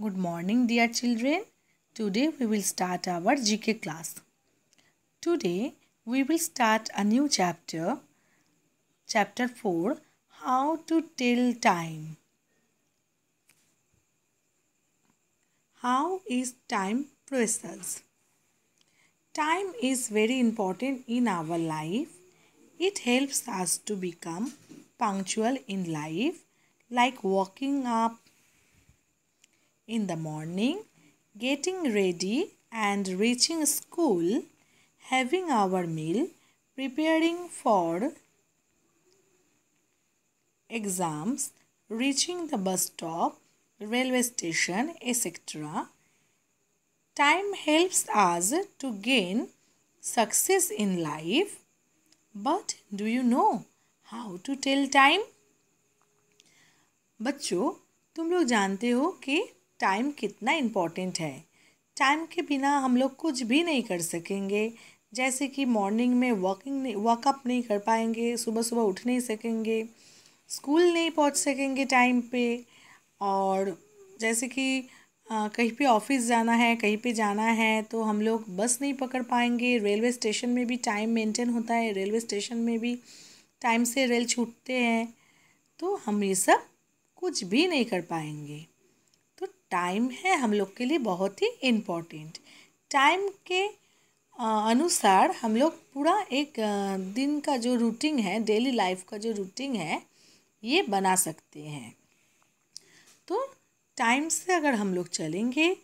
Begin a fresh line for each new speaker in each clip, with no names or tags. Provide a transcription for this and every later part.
Good morning dear children. Today we will start our GK class. Today we will start a new chapter. Chapter 4 How to Tell Time. How is time precious? Time is very important in our life. It helps us to become punctual in life like waking up in the morning, getting ready and reaching school, having our meal, preparing for exams, reaching the bus stop, railway station, etc. Time helps us to gain success in life. But do you know how to tell time? बच्चों तुम लोग जानते हो कि time कितना important है time के बिना हम लोग कुछ भी नहीं कर सकेंगे जैसे कि मॉर्निंग में वॉकिंग नहीं वॉकअप नहीं कर पाएंगे सुबह सुबह उठ नहीं सकेंगे स्कूल नहीं पहुंच सकेंगे टाइम पे और जैसे कि आ, कहीं पे ऑफिस जाना है कहीं पे जाना है तो हम लोग बस नहीं पकड़ पाएंगे रेलवे स्टेशन में भी टाइम मेंटेन होता है रेलवे स्टेशन में भी टाइम से रेल छूटते हैं तो हम ये सब कुछ भी नहीं कर पाएंगे टाइम है हम लोग के लिए बहुत ही इम्पोर्टेंट टाइम के अनुसार हम लोग पूरा एक दिन का जो रूटीन है डेली लाइफ का जो रूटीन है ये बना सकते हैं तो टाइम से अगर हम लोग चलेंगे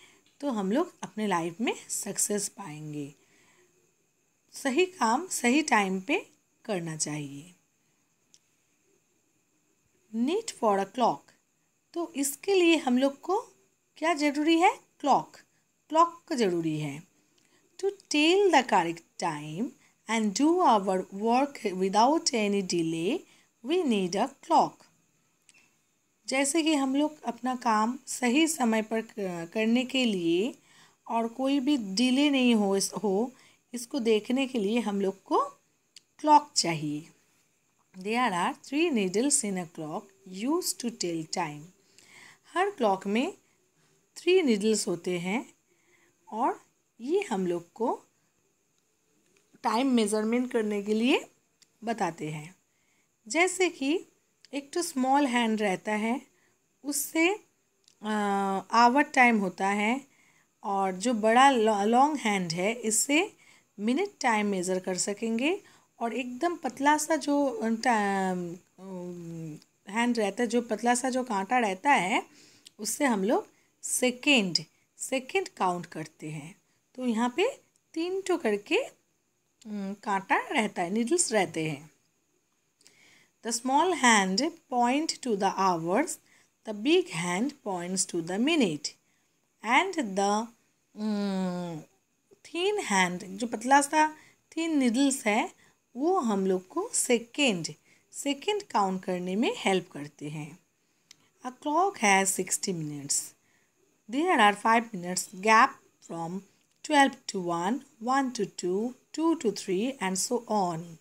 तो हम लोग अपने लाइफ में सक्सेस पाएंगे सही काम सही टाइम पे करना चाहिए नीट फॉर अ क्लॉक तो इसके लिए हम लोग को क्या ज़रूरी है क्लॉक क्लॉक ज़रूरी है to tell the correct time and do our work without any delay we need a clock जैसे कि हम लोग अपना काम सही समय पर करने के लिए और कोई भी डिले नहीं हो इस हो इसको देखने के लिए हम लोग को क्लॉक चाहिए there are three needles in a clock use to tell time हर क्लॉक में थ्री निडल्स होते हैं और ये हम लोग को टाइम मेज़रमेंट करने के लिए बताते हैं जैसे कि एक तो स्मॉल हैंड रहता है उससे आवर टाइम होता है और जो बड़ा लॉन्ग हैंड है इससे मिनट टाइम मेज़र कर सकेंगे और एकदम पतला सा जो हैंड रहता है जो पतला सा जो कांटा रहता है उससे हम लोग सेकेंड सेकेंड काउंट करते हैं तो यहाँ पे तीन टो करके कांटा रहता है नीडल्स रहते हैं the small hand point to the hours the big hand points to the minute and the thin hand जो पतला सा थीन नीडल्स है वो हम लोग को सेकेंड सेकेंड काउंट करने में हेल्प करते हैं a clock has sixty minutes There are 5 minutes gap from 12 to 1, 1 to 2, 2 to 3 and so on.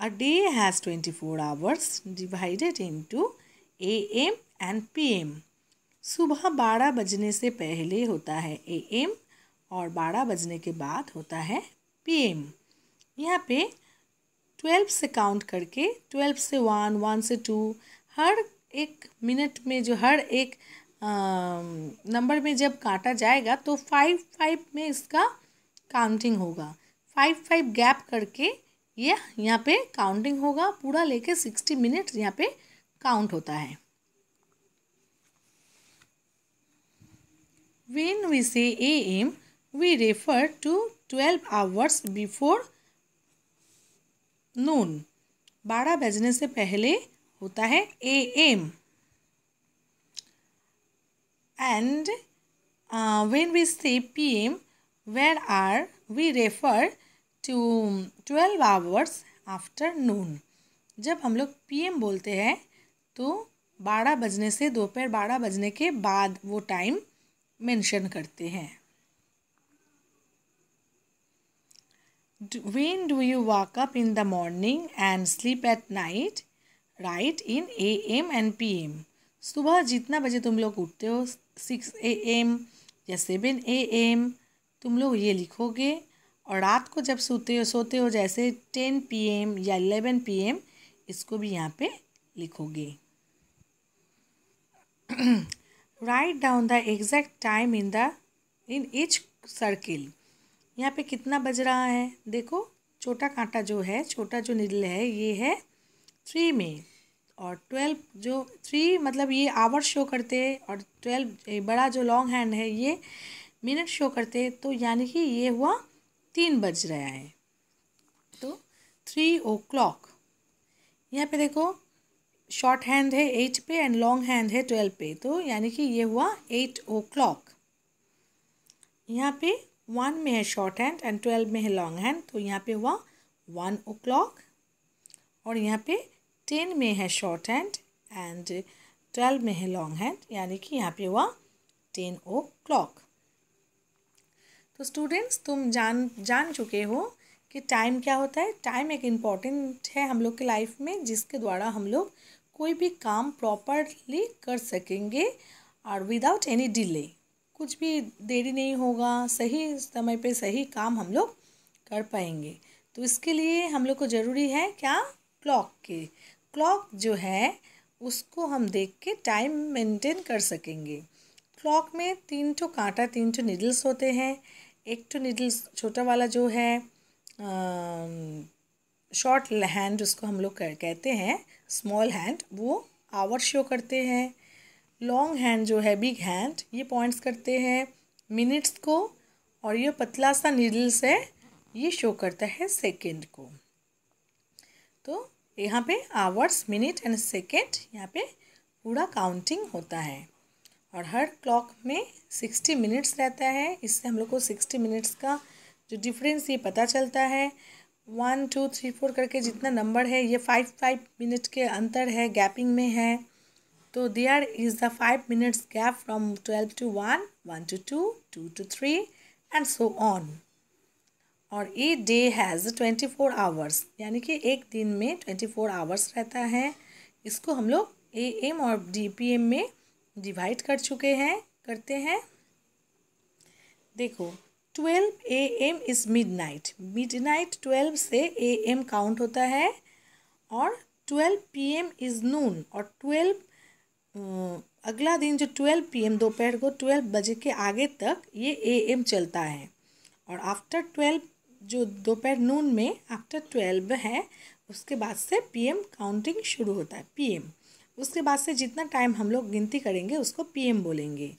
A day has 24 hours divided into AM and PM. सुबह 12 बजने से पहले होता है AM और 12 बजने के बाद होता है PM. यहाँ पे 12 से काउंट करके 12 से 1, 1 से 2 हर एक मिनट में जो हर एक नंबर में जब काटा जाएगा तो फाइव फाइव में इसका काउंटिंग होगा फाइव फाइव गैप करके ये यहाँ पे काउंटिंग होगा पूरा लेके सिक्सटी मिनट यहाँ पे काउंट होता है we say A M we refer to twelve hours before noon बारह बजने से पहले होता है A M and uh, when we say pm where are we refer to 12 hours after noon जब हम लोग पी एम बोलते हैं तो बारह बजने से दोपहर बारह बजने के बाद वो टाइम मेंशन करते हैं when do you wake up in the morning and sleep at night right in A M and P M सुबह जितना बजे तुम लोग उठते हो सिक्स ए एम या सेवन ए एम तुम लोग ये लिखोगे और रात को जब सोते हो सोते हो जैसे टेन पी एम या इलेवन पी एम इसको भी यहाँ पे लिखोगे write down the exact time in the in each circle यहाँ पे कितना बज रहा है देखो छोटा कांटा जो है छोटा जो निडल है ये है थ्री में और ट्वेल्व जो थ्री मतलब ये आवर्स शो करते और ट्वेल्व बड़ा जो लॉन्ग हैंड है ये मिनट शो करते तो यानी कि ये हुआ तीन बज रहा है तो थ्री ओ क्लॉक यहाँ पे देखो शॉर्ट हैंड है एट पे एंड लॉन्ग हैंड है ट्वेल्व पे तो यानी कि ये हुआ एट ओ क्लॉक यहाँ पे वन में है शॉर्ट हैंड एंड ट्वेल्व में है लॉन्ग हैंड तो यहाँ पे हुआ वन ओ क्लॉक और यहाँ पे टेन में है शॉर्ट हैंड एंड ट्वेल्व में है लॉन्ग हैंड यानी कि यहाँ पे हुआ टेन ओ क्लॉक तो स्टूडेंट्स तुम जान जान चुके हो कि टाइम क्या होता है टाइम एक इम्पॉर्टेंट है हम लोग के लाइफ में जिसके द्वारा हम लोग कोई भी काम प्रॉपरली कर सकेंगे और विदाउट एनी डिले कुछ भी देरी नहीं होगा सही समय पे सही काम हम लोग कर पाएंगे तो इसके लिए हम लोग को ज़रूरी है क्या क्लॉक के क्लॉक जो है उसको हम देख के टाइम मेंटेन कर सकेंगे क्लॉक में तीन ठो कांटा तीन ठो नीडल्स होते हैं एक ठो नीडल्स छोटा वाला जो है शॉर्ट हैंड उसको हम लोग कहते हैं स्मॉल हैंड वो आवर शो करते हैं लॉन्ग हैंड जो है बिग हैंड ये पॉइंट्स करते हैं मिनट्स को और ये पतला सा नीडल्स है ये शो करता है सेकेंड को तो यहाँ पे आवर्स मिनट एंड सेकेंड यहाँ पे पूरा काउंटिंग होता है और हर क्लॉक में सिक्सटी मिनट्स रहता है इससे हम लोग को सिक्सटी मिनट्स का जो डिफरेंस ये पता चलता है वन टू थ्री फोर करके जितना नंबर है ये फाइव फाइव मिनट के अंतर है गैपिंग में है तो there is the five minutes gap from twelve to one one two to to to three and so on और E day has twenty four hours यानी कि एक दिन में ट्वेंटी फोर आवर्स रहता है इसको हम लोग ए एम और डी पी एम में डिवाइड कर चुके हैं करते हैं देखो twelve A M is midnight midnight twelve से ए एम काउंट होता है और twelve P M is noon और ट्वेल्व अगला दिन जो ट्वेल्व पी एम दोपहर को ट्वेल्व बजे के आगे तक ये ए एम चलता है और आफ्टर ट्वेल्व जो दोपहर नून में आफ्टर ट्वेल्व है उसके बाद से पीएम काउंटिंग शुरू होता है पीएम उसके बाद से जितना टाइम हम लोग गिनती करेंगे उसको पीएम बोलेंगे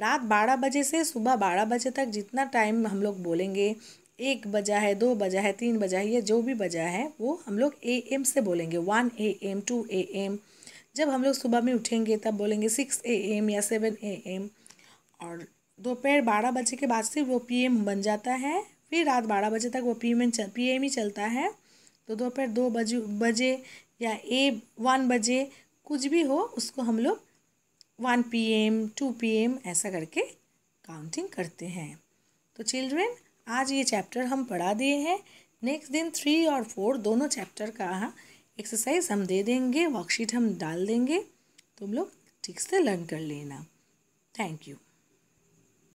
रात बारह बजे से सुबह बारह बजे तक जितना टाइम हम लोग बोलेंगे एक बजा है दो बजा है तीन बजा है या जो भी बजा है वो हम लोग ए एम से बोलेंगे one A M two A M जब हम लोग सुबह में उठेंगे तब बोलेंगे सिक्स ए एम या सेवन ए एम और दोपहर बारह बजे के बाद से वो पी एम बन जाता है फिर रात बारह बजे तक वो पी एम चल पी एम ही चलता है तो दोपहर दो बजे बजे या ए वन बजे कुछ भी हो उसको हम लोग one P M two P M ऐसा करके काउंटिंग करते हैं तो चिल्ड्रेन आज ये चैप्टर हम पढ़ा दिए हैं नेक्स्ट दिन थ्री और फोर दोनों चैप्टर का एक्सरसाइज हम दे देंगे वर्कशीट हम डाल देंगे तुम लोग ठीक से लर्न कर लेना थैंक यू